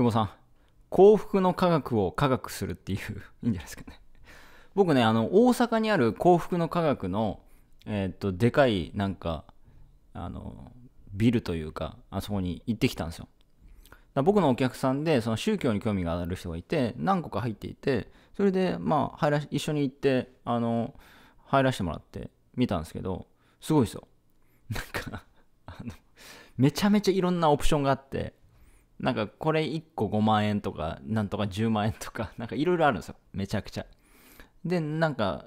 久保さん。幸福の科学を科学するっていう いいんじゃないですかね。僕ね、あの、大阪にある幸福の科学の、えー、っと、でかい、なんか、あの、ビルというか、あそこに行ってきたんですよ。だ僕のお客さんで、その宗教に興味がある人がいて、何個か入っていて、それで、まあ、入ら、一緒に行って、あの、入らせてもらって見たんですけど、すごいですよ。なんかあの、めちゃめちゃいろんなオプションがあって、なんかこれ1個5万円とか、なんとか10万円とか、なんかいろいろあるんですよ。めちゃくちゃ。で、なんか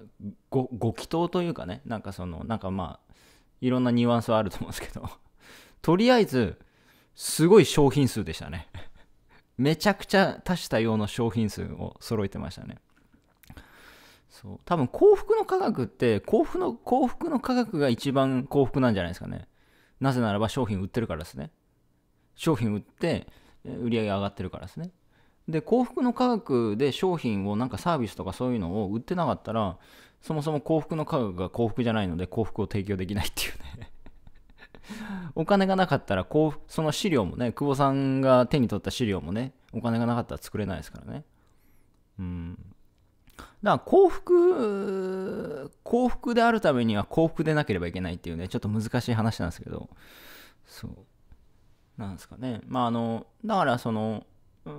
ご、ご祈祷というかね、なんかその、なんかまあ、いろんなニュアンスはあると思うんですけど、とりあえず、すごい商品数でしたね。めちゃくちゃ多種多様の商品数を揃えてましたね。そう多分幸福の科学って幸福の幸福の科学が一番幸福なんじゃないですかねなぜならば商品売ってるからですね商品売って売り上げ上がってるからですねで幸福の科学で商品をなんかサービスとかそういうのを売ってなかったらそもそも幸福の科学が幸福じゃないので幸福を提供できないっていうね お金がなかったらこうその資料もね久保さんが手に取った資料もねお金がなかったら作れないですからねうんだから幸福幸福であるためには幸福でなければいけないっていうねちょっと難しい話なんですけどそうなんですかね。まああの、だからその、うん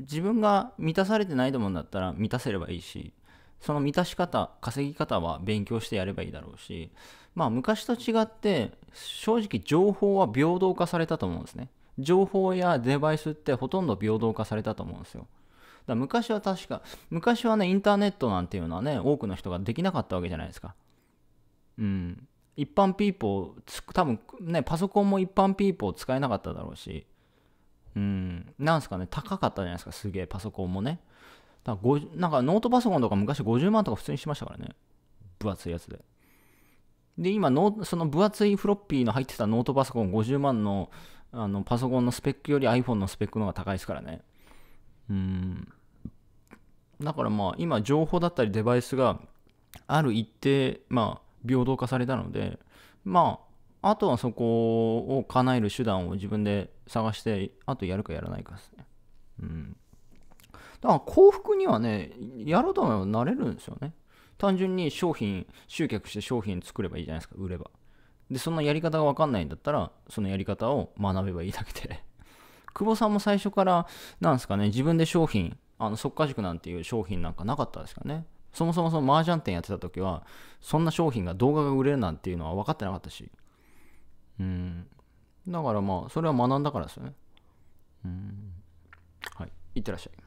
自分が満たされてないと思うんだったら満たせればいいし、その満たし方、稼ぎ方は勉強してやればいいだろうし、まあ昔と違って、正直情報は平等化されたと思うんですね。情報やデバイスってほとんど平等化されたと思うんですよ。だ昔は確か、昔はね、インターネットなんていうのはね、多くの人ができなかったわけじゃないですか。うん。一般ピーポーつ多分ねパソコンも一般ピーポー使えなかっただろうしうんなんすかね高かったじゃないですかすげえパソコンもねだからなんかノートパソコンとか昔50万とか普通にしましたからね分厚いやつでで今のその分厚いフロッピーの入ってたノートパソコン50万のあのパソコンのスペックより iPhone のスペックの方が高いですからねうんだからまあ今情報だったりデバイスがある一定まあ平等化されたのでまああとはそこを叶える手段を自分で探してあとやるかやらないかですねうんだから幸福にはねやろうと思えばなれるんですよね単純に商品集客して商品作ればいいじゃないですか売ればでそのやり方が分かんないんだったらそのやり方を学べばいいだけで 久保さんも最初からなんですかね自分で商品あの速稼塾なんていう商品なんかなかったですかねそもそもその麻雀店やってた時は、そんな商品が動画が売れるなんていうのは分かってなかったし。うん。だからまあ、それは学んだからですよね。うん。はい。いってらっしゃい。